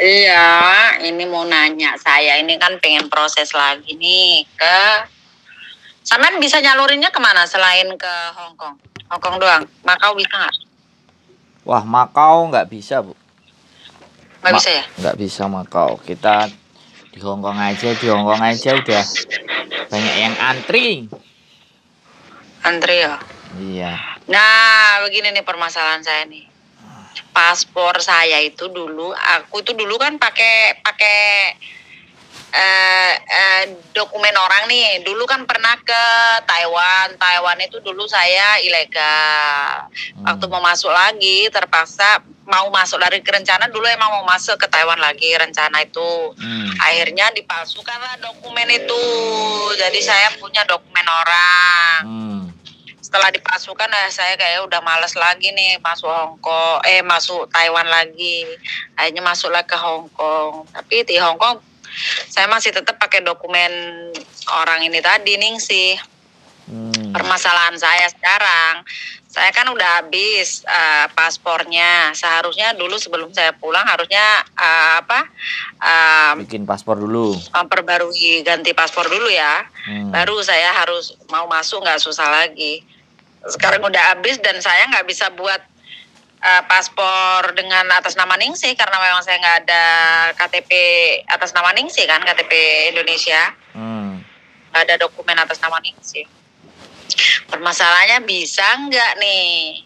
Iya, ini mau nanya saya ini kan pengen proses lagi nih ke Samen bisa nyalurinnya kemana selain ke Hong Kong? Hong Kong doang. Makau bisa nggak? Wah, Makau nggak bisa, Bu. Nggak bisa ya? Nggak bisa Makau. Kita di Hong Kong aja, di Hong Kong aja udah banyak yang antri. Antri ya? Iya. Nah, begini nih permasalahan saya nih paspor saya itu dulu aku itu dulu kan pakai pakai Uh, uh, dokumen orang nih dulu kan pernah ke Taiwan Taiwan itu dulu saya ilegal hmm. waktu mau masuk lagi terpaksa mau masuk dari rencana dulu emang mau masuk ke Taiwan lagi rencana itu hmm. akhirnya dipalsukanlah dokumen itu jadi saya punya dokumen orang hmm setelah dipasukan nah saya kayak udah males lagi nih masuk Hongkong eh masuk Taiwan lagi akhirnya masuklah ke Hongkong tapi di Hongkong saya masih tetap pakai dokumen orang ini tadi nih sih hmm. permasalahan saya sekarang saya kan udah habis uh, paspornya seharusnya dulu sebelum saya pulang harusnya uh, apa uh, bikin paspor dulu memperbarui ganti paspor dulu ya hmm. baru saya harus mau masuk nggak susah lagi sekarang udah habis dan saya nggak bisa buat uh, paspor dengan atas nama Ningsi karena memang saya nggak ada KTP atas nama Ningsi kan KTP Indonesia hmm. ada dokumen atas nama Ningsi permasalahannya bisa nggak nih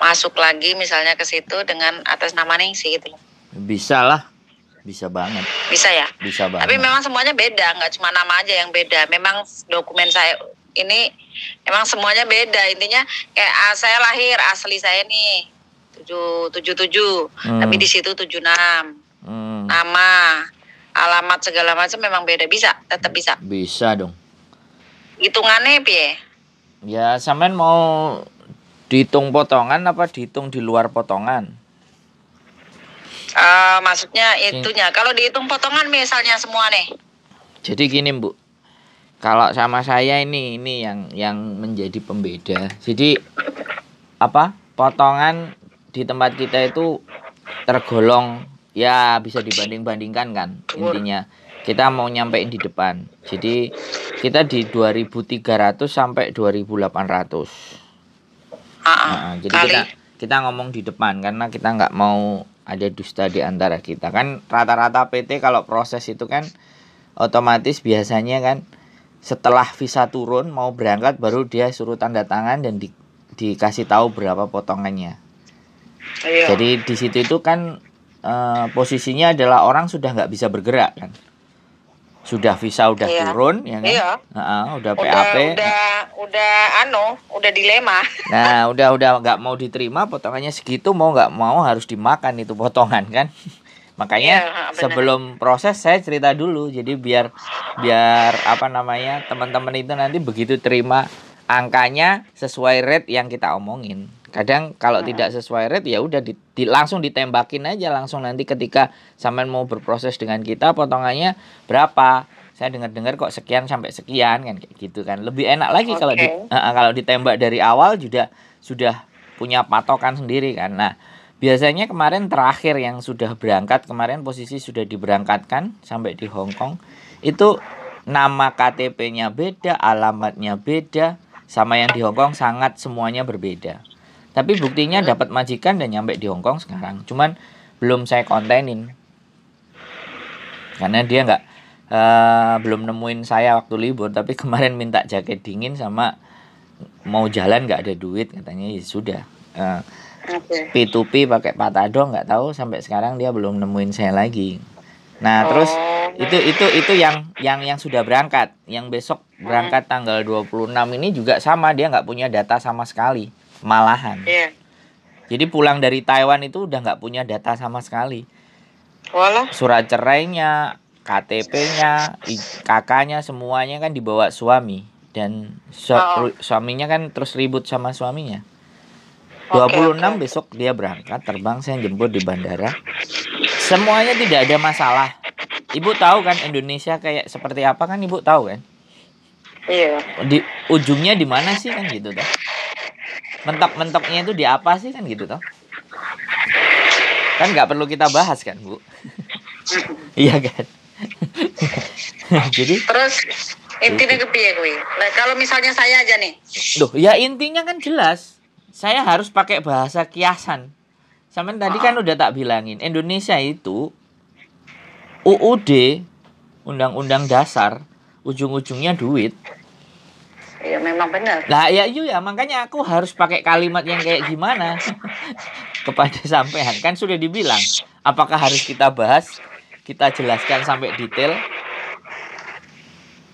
masuk lagi misalnya ke situ dengan atas nama Ningsi gitu bisa lah bisa banget bisa ya bisa banget tapi memang semuanya beda nggak cuma nama aja yang beda memang dokumen saya ini emang semuanya beda intinya kayak ah, saya lahir asli saya nih tujuh tujuh tujuh hmm. tapi di situ tujuh enam hmm. nama alamat segala macam memang beda bisa tetap bisa bisa dong hitungannya pie ya samen mau dihitung potongan apa dihitung di luar potongan uh, maksudnya itunya kalau dihitung potongan misalnya semua nih jadi gini bu kalau sama saya ini ini yang yang menjadi pembeda jadi apa potongan di tempat kita itu tergolong ya bisa dibanding bandingkan kan intinya kita mau nyampein di depan jadi kita di 2300 sampai 2800 nah, jadi kita kita ngomong di depan karena kita nggak mau ada dusta di antara kita kan rata-rata PT kalau proses itu kan otomatis biasanya kan setelah visa turun mau berangkat baru dia suruh tanda tangan dan di, dikasih tahu berapa potongannya. Ayo. Iya. Jadi di situ itu kan e, posisinya adalah orang sudah nggak bisa bergerak kan. Sudah visa udah iya. turun ya kan. Iya. uh, udah, udah PAP. Udah udah ano, udah dilema. Nah, udah udah nggak mau diterima potongannya segitu mau nggak mau harus dimakan itu potongan kan. Makanya ya, sebelum proses saya cerita dulu jadi biar biar apa namanya teman-teman itu nanti begitu terima angkanya sesuai rate yang kita omongin. Kadang kalau hmm. tidak sesuai rate ya udah di, di, langsung ditembakin aja langsung nanti ketika sampean mau berproses dengan kita potongannya berapa. Saya dengar-dengar kok sekian sampai sekian kan kayak gitu kan. Lebih enak lagi okay. kalau di, uh, kalau ditembak dari awal juga sudah punya patokan sendiri kan. Nah, Biasanya kemarin terakhir yang sudah berangkat kemarin posisi sudah diberangkatkan sampai di Hong Kong itu nama KTP-nya beda, alamatnya beda, sama yang di Hong Kong sangat semuanya berbeda. Tapi buktinya dapat majikan dan nyampe di Hong Kong sekarang. Cuman belum saya kontenin karena dia nggak uh, belum nemuin saya waktu libur tapi kemarin minta jaket dingin sama mau jalan nggak ada duit katanya ya sudah uh, okay. P2P pakai patado nggak tahu sampai sekarang dia belum nemuin saya lagi nah oh. terus itu nah. itu itu yang yang yang sudah berangkat yang besok hmm. berangkat tanggal 26 ini juga sama dia nggak punya data sama sekali malahan yeah. jadi pulang dari Taiwan itu udah nggak punya data sama sekali Walah. surat cerainya KTP-nya kakaknya semuanya kan dibawa suami dan su oh. suaminya kan terus ribut sama suaminya 26 okay. besok dia berangkat terbang saya jemput di bandara. Semuanya tidak ada masalah. Ibu tahu kan Indonesia kayak seperti apa kan Ibu tahu kan? Iya. Di ujungnya di mana sih kan gitu toh? Mentok-mentoknya itu di apa sih kan gitu toh? Kan nggak perlu kita bahas kan, Bu. iya kan? Jadi terus intinya kepiye kuwi? Nah, kalau misalnya saya aja nih. Duh, ya intinya kan jelas saya harus pakai bahasa kiasan. Sampai tadi kan ah. udah tak bilangin, Indonesia itu UUD, Undang-Undang Dasar, ujung-ujungnya duit. Iya memang benar. Lah ya iya ya makanya aku harus pakai kalimat yang kayak gimana kepada sampean kan sudah dibilang apakah harus kita bahas kita jelaskan sampai detail.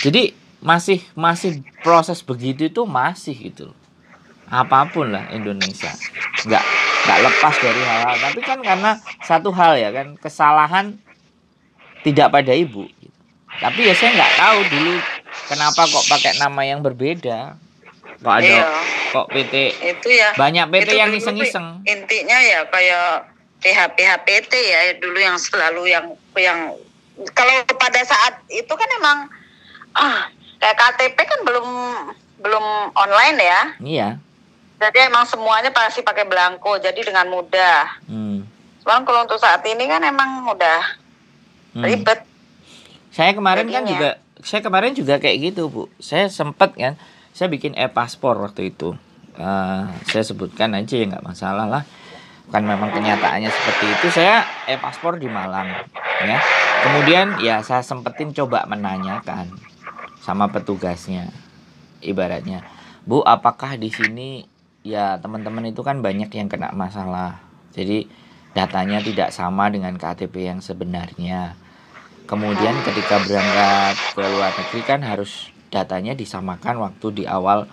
Jadi masih masih proses begitu itu masih gitu loh apapun lah Indonesia nggak nggak lepas dari hal-hal tapi kan karena satu hal ya kan kesalahan tidak pada ibu tapi ya saya nggak tahu dulu kenapa kok pakai nama yang berbeda kok ada iya. kok PT itu ya banyak PT yang iseng-iseng intinya ya kayak PH PT ya dulu yang selalu yang yang kalau pada saat itu kan emang ah kayak KTP kan belum belum online ya iya jadi emang semuanya pasti pakai belangko jadi dengan mudah hmm. cuman kalau untuk saat ini kan emang udah hmm. ribet saya kemarin kan Jadinya. kan juga saya kemarin juga kayak gitu bu saya sempet kan saya bikin e-paspor waktu itu uh, saya sebutkan aja ya nggak masalah lah kan memang kenyataannya seperti itu saya e-paspor di Malang ya kemudian ya saya sempetin coba menanyakan sama petugasnya ibaratnya Bu apakah di sini ya teman-teman itu kan banyak yang kena masalah. Jadi datanya tidak sama dengan KTP yang sebenarnya. Kemudian ketika berangkat ke luar negeri kan harus datanya disamakan waktu di awal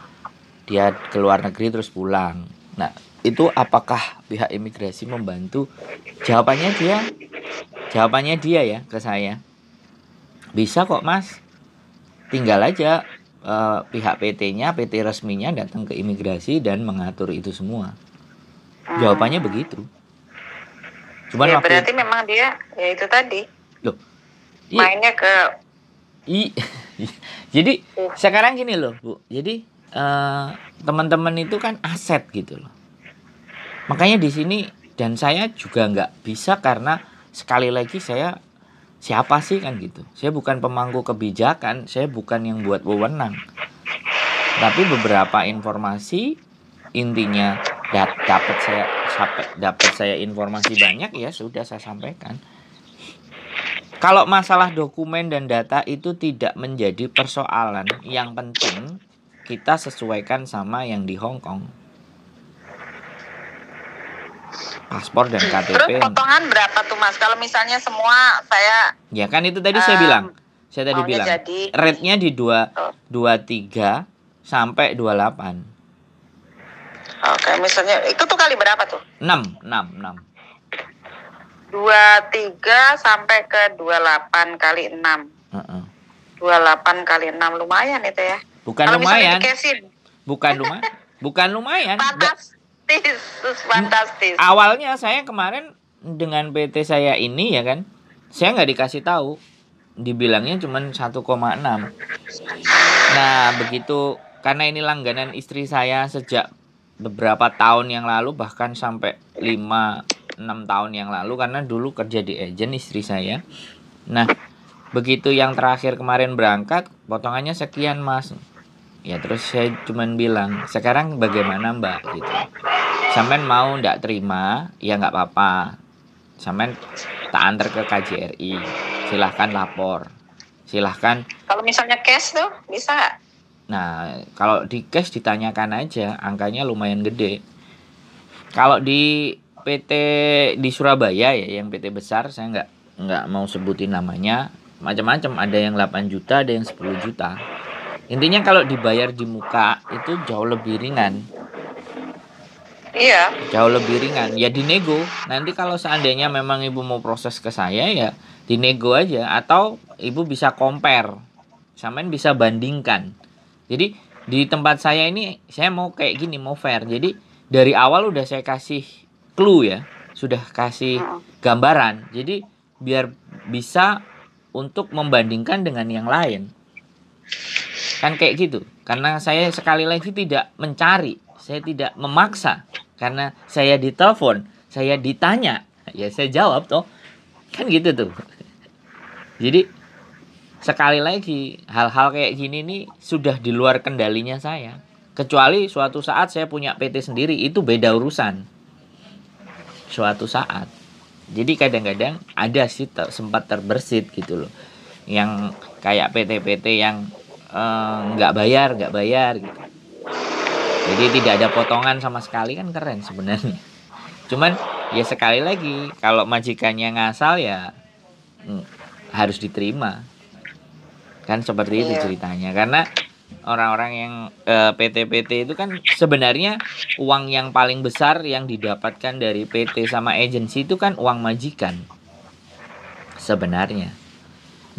dia ke luar negeri terus pulang. Nah, itu apakah pihak imigrasi membantu? Jawabannya dia jawabannya dia ya ke saya. Bisa kok, Mas. Tinggal aja uh, pihak PT-nya, PT resminya datang ke imigrasi dan mengatur itu semua. Hmm. Jawabannya begitu. Cuman ya, waktu... berarti memang dia ya itu tadi. Loh. Iya. Mainnya ke I Jadi uh. sekarang gini loh, Bu. Jadi teman eh, teman-teman itu kan aset gitu loh. Makanya di sini dan saya juga nggak bisa karena sekali lagi saya siapa sih kan gitu saya bukan pemangku kebijakan saya bukan yang buat wewenang tapi beberapa informasi intinya dapat saya dapat saya informasi banyak ya sudah saya sampaikan kalau masalah dokumen dan data itu tidak menjadi persoalan yang penting kita sesuaikan sama yang di Hong Kong paspor dan hmm, KTP. Terus potongan berapa tuh Mas? Kalau misalnya semua saya Ya kan itu tadi um, saya bilang. Saya tadi bilang. Jadi, rate-nya di 2 23 sampai delapan. Oke, misalnya itu tuh kali berapa tuh? enam enam enam dua tiga sampai ke dua delapan kali enam dua delapan kali enam lumayan itu ya. Bukan Kalo lumayan. Bukan lumayan. Bukan lumayan. Pantas fantastis, fantastis. Awalnya saya kemarin dengan PT saya ini ya kan, saya nggak dikasih tahu, dibilangnya cuma 1,6. Nah begitu karena ini langganan istri saya sejak beberapa tahun yang lalu bahkan sampai 5 6 tahun yang lalu karena dulu kerja di agen istri saya. Nah, begitu yang terakhir kemarin berangkat potongannya sekian, Mas. Ya terus saya cuman bilang, "Sekarang bagaimana, Mbak?" gitu. Samen mau ndak terima, ya nggak apa-apa. Samen tak antar ke KJRI. Silahkan lapor. Silahkan. Kalau misalnya cash tuh bisa Nah, kalau di cash ditanyakan aja, angkanya lumayan gede. Kalau di PT di Surabaya ya, yang PT besar, saya nggak nggak mau sebutin namanya. Macam-macam, ada yang 8 juta, ada yang 10 juta. Intinya kalau dibayar di muka itu jauh lebih ringan Iya. Jauh lebih ringan. Ya dinego. Nanti kalau seandainya memang ibu mau proses ke saya ya dinego aja atau ibu bisa compare. Samain bisa bandingkan. Jadi di tempat saya ini saya mau kayak gini mau fair. Jadi dari awal udah saya kasih clue ya, sudah kasih hmm. gambaran. Jadi biar bisa untuk membandingkan dengan yang lain. Kan kayak gitu. Karena saya sekali lagi tidak mencari, saya tidak memaksa. Karena saya ditelepon, saya ditanya, ya saya jawab toh. Kan gitu tuh. Jadi sekali lagi hal-hal kayak gini nih sudah di luar kendalinya saya. Kecuali suatu saat saya punya PT sendiri itu beda urusan. Suatu saat. Jadi kadang-kadang ada sih ter, sempat terbersit gitu loh. Yang kayak PT-PT yang eh, nggak eh, bayar, nggak bayar gitu. Jadi tidak ada potongan sama sekali kan keren sebenarnya. Cuman ya sekali lagi kalau majikannya ngasal ya hmm, harus diterima. Kan seperti itu iya. ceritanya karena orang-orang yang PT-PT uh, eh, PT itu kan sebenarnya uang yang paling besar yang didapatkan dari PT sama agensi itu kan uang majikan. Sebenarnya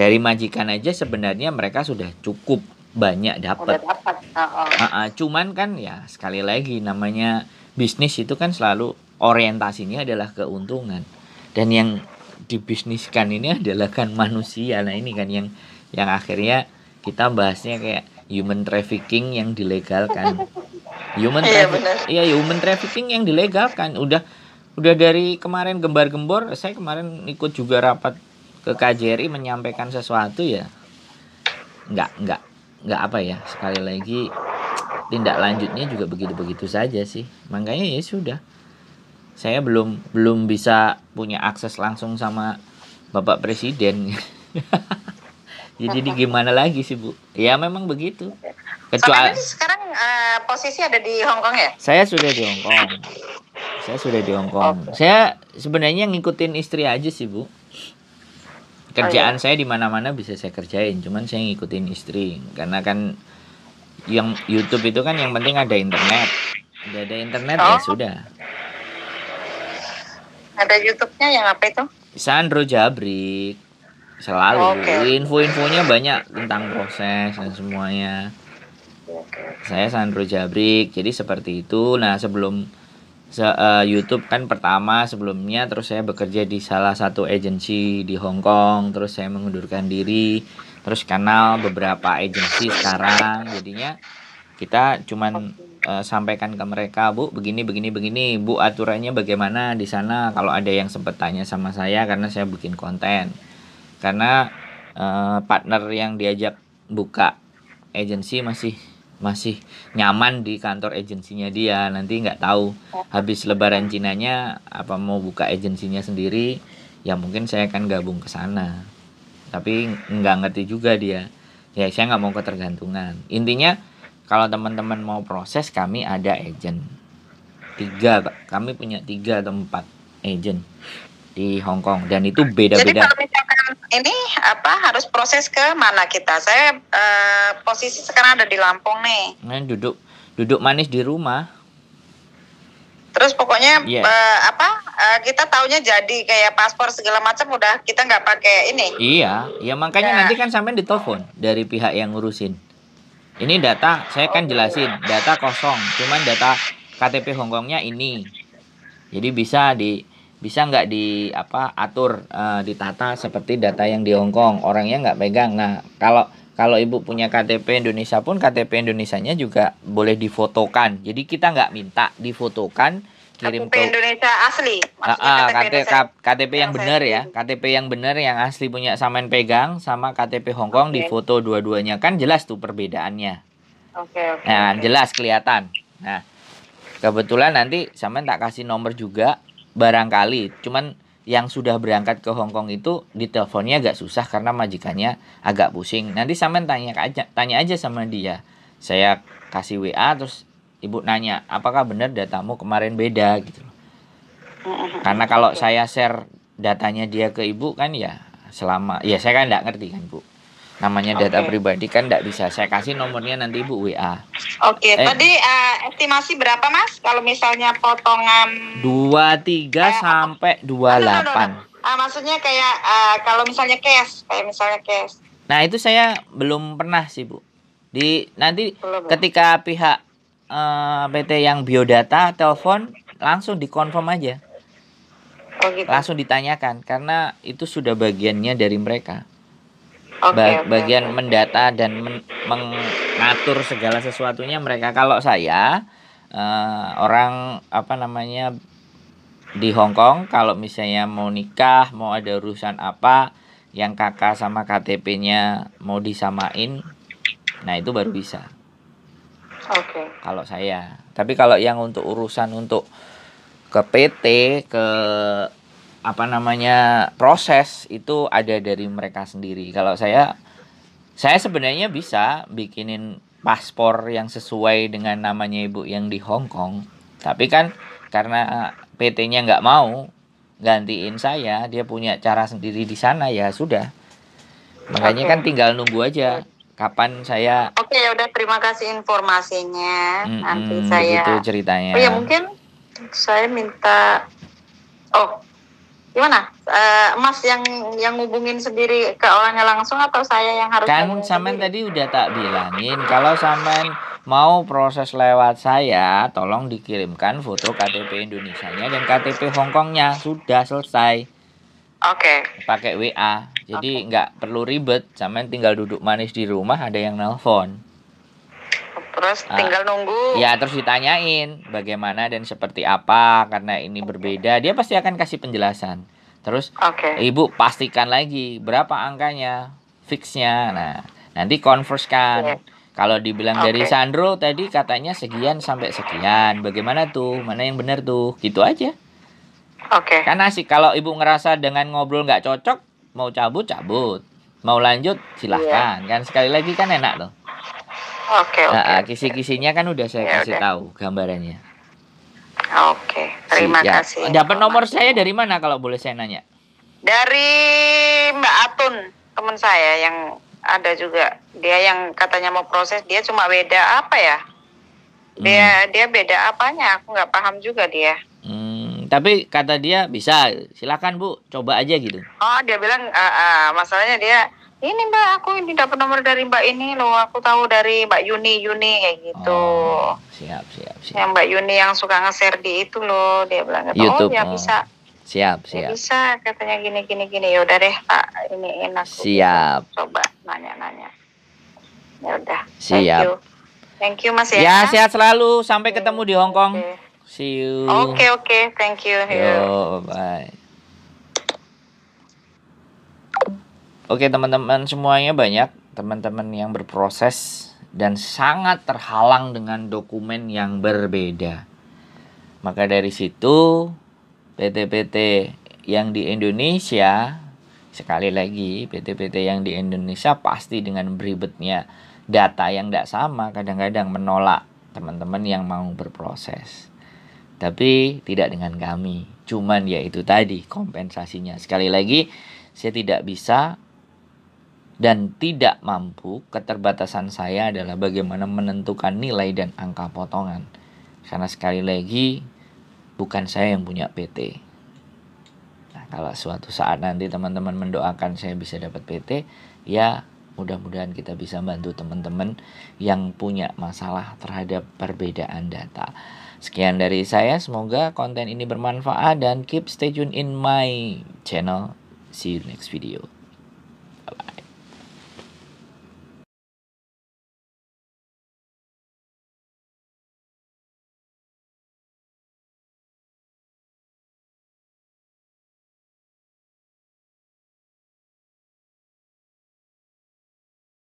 dari majikan aja sebenarnya mereka sudah cukup banyak dapat. Uh, uh, cuman kan ya sekali lagi namanya bisnis itu kan selalu orientasinya adalah keuntungan dan yang dibisniskan ini adalah kan manusia nah ini kan yang yang akhirnya kita bahasnya kayak human trafficking yang dilegalkan human iya, trafficking iya human trafficking yang dilegalkan udah udah dari kemarin gembar-gembor saya kemarin ikut juga rapat ke KJRI menyampaikan sesuatu ya nggak nggak nggak apa ya sekali lagi tindak lanjutnya juga begitu-begitu saja sih makanya ya sudah saya belum belum bisa punya akses langsung sama bapak presiden jadi gimana lagi sih bu ya memang begitu kecuali Soalnya sekarang uh, posisi ada di Hong Kong ya saya sudah di Hong Kong saya sudah di Hong Kong okay. saya sebenarnya ngikutin istri aja sih bu kerjaan oh, iya. saya di mana-mana bisa saya kerjain cuman saya ngikutin istri karena kan yang YouTube itu kan yang penting ada internet ada ada internet ya oh. ya sudah ada YouTube-nya yang apa itu Sandro Jabrik selalu oh, okay. info-infonya banyak tentang proses dan semuanya saya Sandro Jabrik jadi seperti itu nah sebelum se uh, YouTube kan pertama sebelumnya terus saya bekerja di salah satu agensi di Hong Kong terus saya mengundurkan diri terus kenal beberapa agensi sekarang jadinya kita cuman uh, sampaikan ke mereka Bu begini begini begini Bu aturannya bagaimana di sana kalau ada yang sempat tanya sama saya karena saya bikin konten karena uh, partner yang diajak buka agensi masih masih nyaman di kantor agensinya dia nanti nggak tahu habis lebaran cinanya apa mau buka agensinya sendiri ya mungkin saya akan gabung ke sana tapi nggak ngerti juga dia ya saya nggak mau ketergantungan intinya kalau teman-teman mau proses kami ada agent tiga kami punya tiga atau empat agent di Hong Kong dan itu beda-beda ini apa harus proses ke mana kita? Saya uh, posisi sekarang ada di Lampung nih. Nah, duduk duduk manis di rumah. Terus pokoknya yeah. Iya. uh, apa uh, kita taunya jadi kayak paspor segala macam udah kita nggak pakai ini. Iya, ya makanya nah. nanti kan sampai ditelepon dari pihak yang ngurusin. Ini data saya kan jelasin, data kosong, cuman data KTP Hongkongnya ini. Jadi bisa di bisa nggak di apa atur uh, eh, ditata seperti data yang di Hong Kong orangnya nggak pegang nah kalau kalau ibu punya KTP Indonesia pun KTP Indonesianya juga boleh difotokan jadi kita nggak minta difotokan kirim KTP ke Indonesia asli uh, uh, KTP KTP, KTP yang, benar ya KTP yang benar yang asli punya samain pegang sama KTP Hong Kong okay. difoto dua-duanya kan jelas tuh perbedaannya okay, okay, nah okay. jelas kelihatan nah kebetulan nanti sama tak kasih nomor juga barangkali cuman yang sudah berangkat ke Hong Kong itu diteleponnya agak susah karena majikannya agak pusing nanti sampean tanya aja tanya aja sama dia saya kasih WA terus ibu nanya apakah benar datamu kemarin beda gitu karena kalau saya share datanya dia ke ibu kan ya selama ya saya kan nggak ngerti kan bu namanya data okay. pribadi kan tidak bisa saya kasih nomornya nanti ibu wa oke okay. eh. tadi uh, estimasi berapa mas kalau misalnya potongan dua tiga eh, sampai dua delapan Ah maksudnya kayak uh, kalau misalnya cash kayak misalnya cash nah itu saya belum pernah sih bu di nanti belum. ketika pihak uh, eh, PT yang biodata telepon langsung dikonfirm aja oh, gitu. langsung ditanyakan karena itu sudah bagiannya dari mereka okay, bagian okay, mendata dan men mengatur segala sesuatunya mereka kalau saya uh, orang apa namanya di Hong Kong kalau misalnya mau nikah mau ada urusan apa yang kakak sama KTP-nya mau disamain nah itu baru bisa okay. kalau saya tapi kalau yang untuk urusan untuk ke PT ke apa namanya proses itu ada dari mereka sendiri. Kalau saya saya sebenarnya bisa bikinin paspor yang sesuai dengan namanya ibu yang di Hong Kong, tapi kan karena PT-nya nggak mau gantiin saya, dia punya cara sendiri di sana ya sudah. Makanya okay. kan tinggal nunggu aja kapan saya Oke, okay, ya udah terima kasih informasinya. Mm -hmm, Nanti saya Itu ceritanya. Oh ya mungkin saya minta Oh, gimana uh, Mas yang yang ngubungin sendiri ke orangnya langsung atau saya yang harus kan samen tadi udah tak bilangin kalau samen mau proses lewat saya tolong dikirimkan foto KTP Indonesia-nya dan KTP Hongkongnya sudah selesai oke okay. pakai WA jadi nggak okay. perlu ribet Samen tinggal duduk manis di rumah ada yang nelpon Terus ah. tinggal nunggu. Ya, terus ditanyain bagaimana dan seperti apa karena ini berbeda, dia pasti akan kasih penjelasan. Terus okay. Ibu pastikan lagi berapa angkanya, fixnya. Nah, nanti converse kan. Yeah. Kalau dibilang okay. dari Sandro tadi katanya sekian sampai sekian. Bagaimana tuh? Mana yang benar tuh? Gitu aja. Oke. Okay. sih sih kalau ibu ngerasa dengan ngobrol nggak cocok, mau cabut cabut, mau lanjut silahkan. Yeah. Kan sekali lagi kan enak loh. Oke, okay, Okay, nah, kisi-kisinya kan udah saya ya, kasih udah. tahu gambarannya. Oke, terima Siap. kasih. Dapat nomor saya dari mana kalau boleh saya nanya? Dari Mbak Atun, teman saya yang ada juga. Dia yang katanya mau proses, dia cuma beda apa ya? Dia hmm. dia beda apanya? Aku nggak paham juga dia. Hmm, tapi kata dia bisa, silakan Bu, coba aja gitu. Oh, dia bilang uh, uh, masalahnya dia ini mbak aku ini dapat nomor dari mbak ini loh aku tahu dari mbak Yuni Yuni kayak gitu oh, siap siap siap yang mbak Yuni yang suka nge-share di itu loh dia bilang gitu oh, YouTube, ya oh ya oh. bisa siap siap ya bisa katanya gini gini gini yaudah deh pak ini enak siap coba nanya nanya Ya udah. siap thank you, thank you mas ya ya sehat selalu sampai ketemu di Hongkong okay. see you oke okay, oke okay. thank you Yo, bye Oke teman-teman semuanya banyak teman-teman yang berproses dan sangat terhalang dengan dokumen yang berbeda. Maka dari situ PT-PT yang di Indonesia sekali lagi PT-PT yang di Indonesia pasti dengan beribetnya data yang tidak sama kadang-kadang menolak teman-teman yang mau berproses. Tapi tidak dengan kami. Cuman yaitu tadi kompensasinya. Sekali lagi saya tidak bisa dan tidak mampu, keterbatasan saya adalah bagaimana menentukan nilai dan angka potongan. Karena sekali lagi, bukan saya yang punya PT. Nah, kalau suatu saat nanti teman-teman mendoakan saya bisa dapat PT, ya mudah-mudahan kita bisa bantu teman-teman yang punya masalah terhadap perbedaan data. Sekian dari saya, semoga konten ini bermanfaat dan keep stay tune in my channel. See you next video.